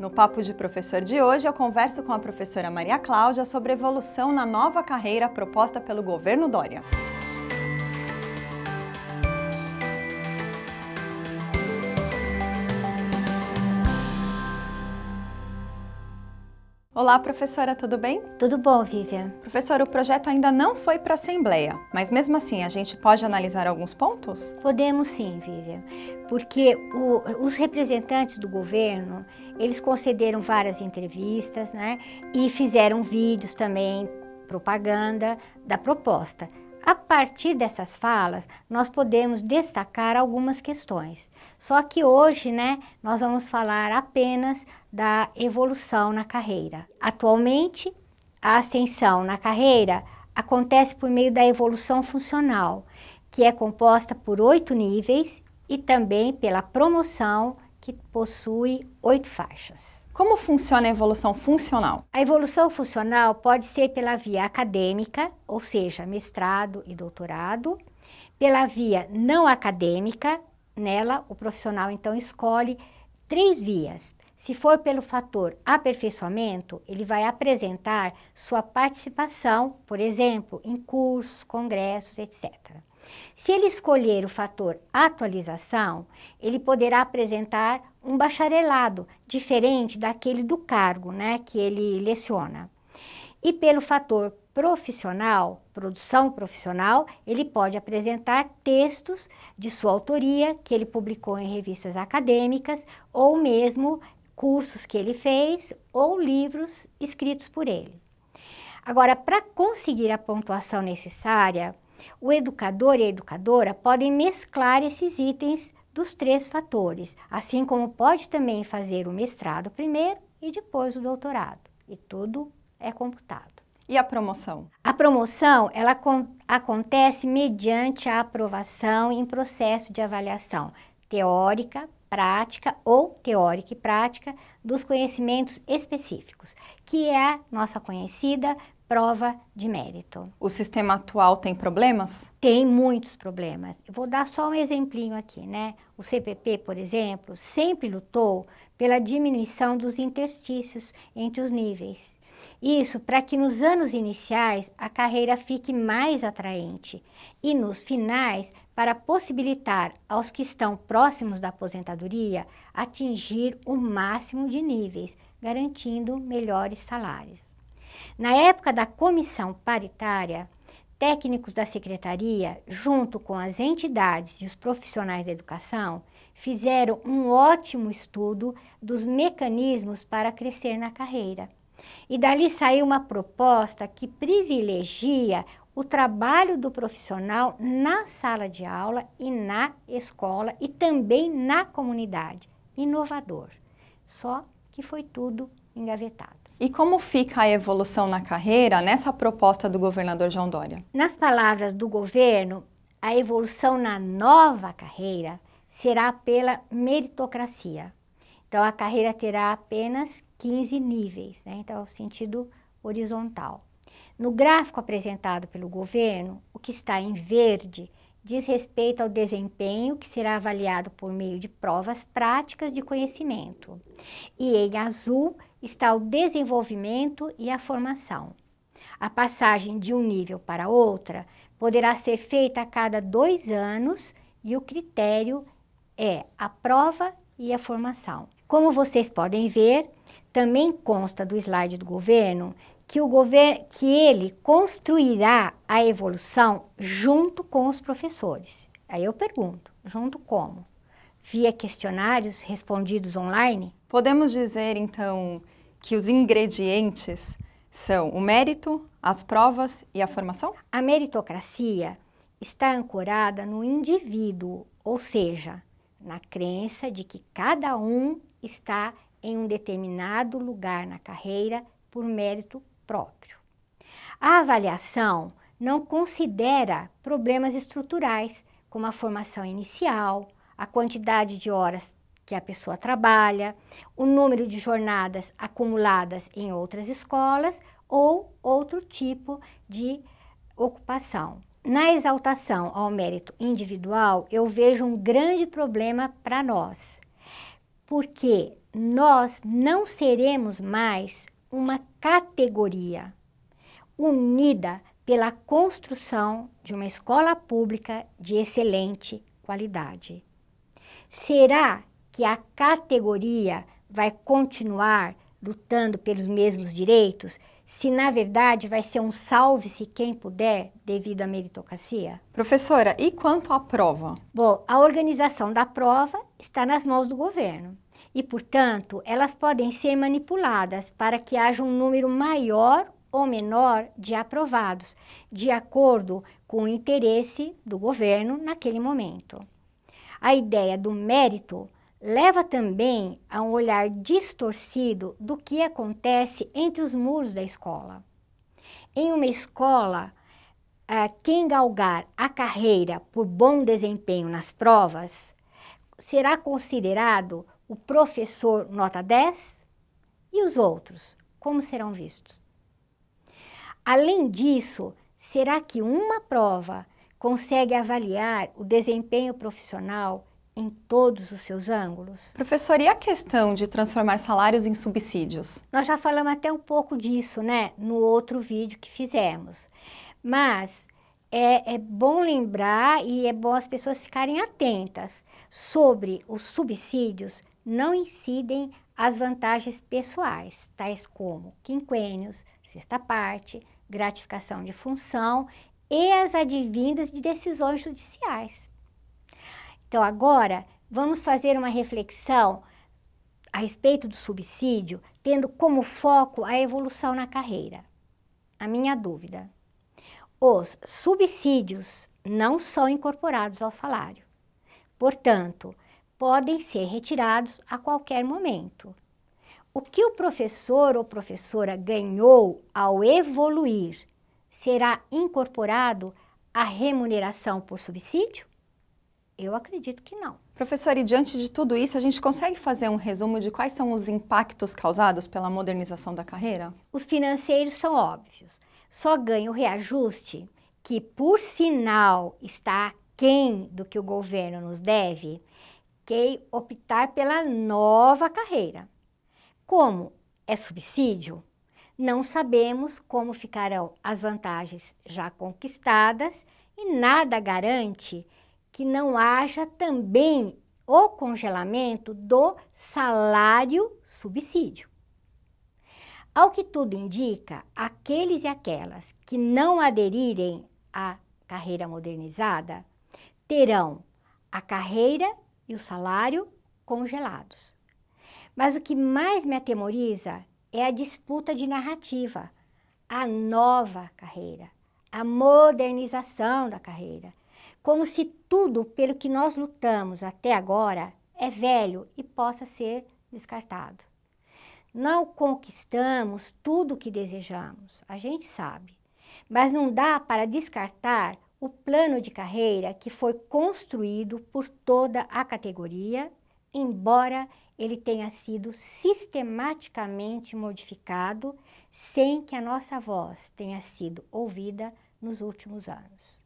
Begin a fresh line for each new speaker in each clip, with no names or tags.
No Papo de Professor de hoje, eu converso com a professora Maria Cláudia sobre evolução na nova carreira proposta pelo governo Dória. Olá, professora, tudo bem? Tudo bom, Vivian. Professora, o projeto ainda não foi para a Assembleia, mas mesmo assim a gente pode analisar alguns pontos? Podemos sim, Vivian, porque o, os representantes do governo eles
concederam várias entrevistas, né? E fizeram vídeos também, propaganda da proposta. A partir dessas falas, nós podemos destacar algumas questões. Só que hoje, né, nós vamos falar apenas da evolução na carreira. Atualmente, a ascensão na carreira acontece por meio da evolução funcional, que é composta por oito níveis e também pela promoção que possui oito faixas. Como funciona a evolução funcional? A evolução funcional pode ser pela via acadêmica, ou seja, mestrado e doutorado, pela via não acadêmica, nela o profissional então escolhe três vias. Se for pelo fator aperfeiçoamento, ele vai apresentar sua participação, por exemplo, em cursos, congressos, etc. Se ele escolher o fator atualização, ele poderá apresentar um bacharelado, diferente daquele do cargo né, que ele leciona. E pelo fator profissional, produção profissional, ele pode apresentar textos de sua autoria que ele publicou em revistas acadêmicas ou mesmo cursos que ele fez ou livros escritos por ele. Agora, para conseguir a pontuação necessária, o educador e a educadora podem mesclar esses itens dos três fatores, assim como pode também fazer o mestrado primeiro e depois o doutorado. E tudo é computado. E a promoção? A promoção, ela acontece mediante a aprovação em processo de avaliação teórica, prática ou teórica e prática dos conhecimentos específicos, que é a nossa conhecida prova de
mérito. O
sistema atual tem problemas? Tem muitos problemas. Eu vou dar só um exemplinho aqui, né? O CPP, por exemplo, sempre lutou pela diminuição dos interstícios entre os níveis. Isso para que nos anos iniciais a carreira fique mais atraente e nos finais para possibilitar aos que estão próximos da aposentadoria atingir o máximo de níveis, garantindo melhores salários. Na época da comissão paritária, técnicos da secretaria, junto com as entidades e os profissionais da educação, fizeram um ótimo estudo dos mecanismos para crescer na carreira. E dali saiu uma proposta que privilegia o trabalho do profissional na sala de aula e na
escola
e também na comunidade. Inovador. Só que foi tudo engavetado.
E como fica a evolução na carreira nessa proposta do governador João Dória?
Nas palavras do governo, a evolução na nova carreira será pela meritocracia. Então, a carreira terá apenas 15 níveis, né? então, é sentido horizontal. No gráfico apresentado pelo governo, o que está em verde diz respeito ao desempenho que será avaliado por meio de provas práticas de conhecimento. E em azul está o desenvolvimento e a formação. A passagem de um nível para outra poderá ser feita a cada dois anos e o critério é a prova e a formação. Como vocês podem ver, também consta do slide do governo que o governo que ele construirá a evolução junto com os professores. Aí eu pergunto,
junto como? Via questionários respondidos online? Podemos dizer então que os ingredientes são o mérito, as provas e a formação? A meritocracia está ancorada no indivíduo,
ou seja, na crença de que cada um está em um determinado lugar na carreira por mérito próprio. A avaliação não considera problemas estruturais, como a formação inicial, a quantidade de horas que a pessoa trabalha, o número de jornadas acumuladas em outras escolas ou outro tipo de ocupação. Na exaltação ao mérito individual, eu vejo um grande problema para nós, porque nós não seremos mais uma categoria unida pela construção de uma escola pública de excelente qualidade. Será que a categoria vai continuar lutando pelos mesmos direitos, se na verdade vai ser um salve-se quem puder devido à meritocracia?
Professora, e quanto à prova?
Bom, a organização da prova está nas mãos do governo e, portanto, elas podem ser manipuladas para que haja um número maior ou menor de aprovados, de acordo com o interesse do governo naquele momento. A ideia do mérito leva também a um olhar distorcido do que acontece entre os muros da escola. Em uma escola, eh, quem galgar a carreira por bom desempenho nas provas será considerado o professor nota 10 e os outros, como serão vistos? Além disso, será que uma prova consegue avaliar o desempenho profissional em todos os seus ângulos? Professor, e a questão de transformar salários
em subsídios?
Nós já falamos até um pouco disso, né, no outro vídeo que fizemos. Mas é, é bom lembrar e é bom as pessoas ficarem atentas sobre os subsídios não incidem as vantagens pessoais, tais como quinquênios, sexta parte, gratificação de função e as advindas de decisões judiciais. Então, agora, vamos fazer uma reflexão a respeito do subsídio, tendo como foco a evolução na carreira. A minha dúvida: os subsídios não são incorporados ao salário. Portanto, podem ser retirados a qualquer momento. O que o professor ou professora ganhou ao evoluir será
incorporado à remuneração por subsídio? Eu acredito que não. Professor, e diante de tudo isso, a gente consegue fazer um resumo de quais são os impactos causados pela modernização da carreira? Os financeiros são óbvios. Só ganha o
reajuste, que por sinal está aquém do que o governo nos deve, indiquei optar pela nova carreira. Como é subsídio, não sabemos como ficarão as vantagens já conquistadas e nada garante que não haja também o congelamento do salário subsídio. Ao que tudo indica, aqueles e aquelas que não aderirem à carreira modernizada terão a carreira e o salário congelados. Mas o que mais me atemoriza é a disputa de narrativa, a nova carreira, a modernização da carreira. Como se tudo pelo que nós lutamos até agora é velho e possa ser descartado. Não conquistamos tudo o que desejamos, a gente sabe, mas não dá para descartar o plano de carreira que foi construído por toda a categoria, embora ele tenha sido sistematicamente modificado sem que a nossa voz tenha sido ouvida nos últimos anos.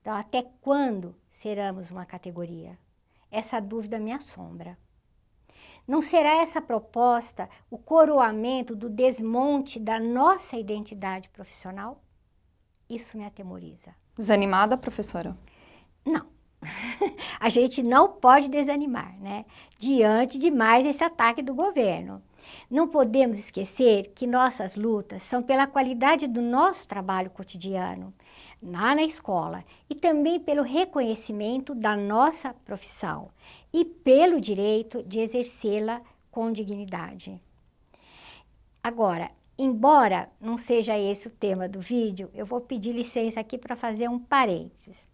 Então, até quando seremos uma categoria? Essa dúvida me assombra. Não será essa proposta o coroamento do desmonte da nossa identidade profissional? Isso me atemoriza.
Desanimada, professora? Não. a gente
não pode desanimar, né? Diante de mais esse ataque do governo. Não podemos esquecer que nossas lutas são pela qualidade do nosso trabalho cotidiano, lá na escola, e também pelo reconhecimento da nossa profissão e pelo direito de exercê-la com dignidade. Agora, Embora não seja esse o tema do vídeo, eu vou pedir licença aqui para fazer um parênteses.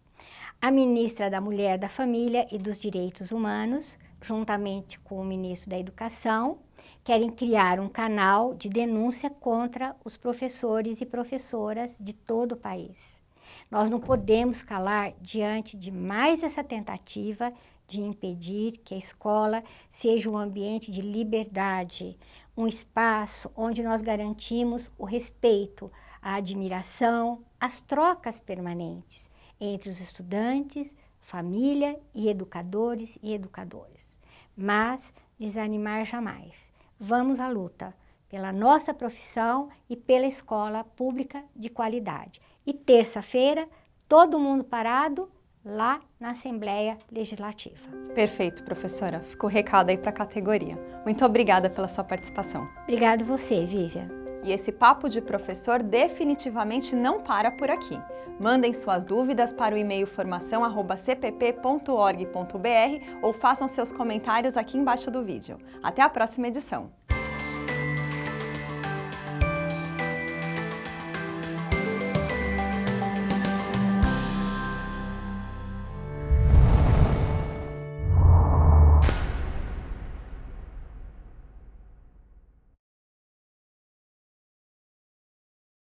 A ministra da Mulher, da Família e dos Direitos Humanos, juntamente com o ministro da Educação, querem criar um canal de denúncia contra os professores e professoras de todo o país. Nós não podemos calar diante de mais essa tentativa de impedir que a escola seja um ambiente de liberdade, um espaço onde nós garantimos o respeito, a admiração, as trocas permanentes entre os estudantes, família e educadores e educadoras. Mas desanimar jamais. Vamos à luta pela nossa profissão e pela escola pública de qualidade.
E terça-feira, todo mundo parado lá na Assembleia Legislativa. Perfeito, professora. Ficou recado aí para a categoria. Muito obrigada pela sua participação. Obrigado você, Vivian. E esse papo de professor definitivamente não para por aqui. Mandem suas dúvidas para o e-mail formação@cpp.org.br ou façam seus comentários aqui embaixo do vídeo. Até a próxima edição.